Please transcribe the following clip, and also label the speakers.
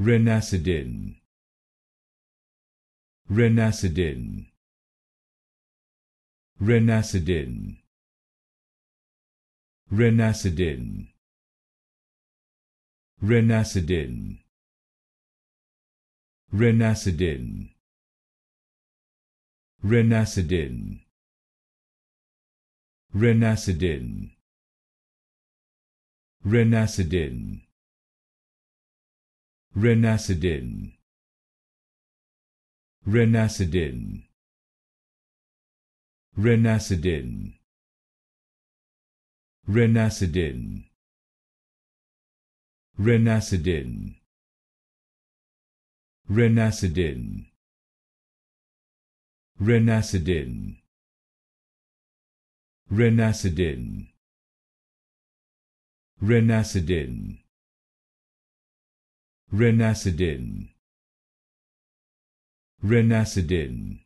Speaker 1: Renacidin Renacidin Renacidin Renacidin Renacidin Renacidin Renacidin Renacidin Renacidin Renacidin Renacidin Renacidin Renacidin Renacidin Renacidin Renacidin Renacidin Renacidin Renacidin Renacidin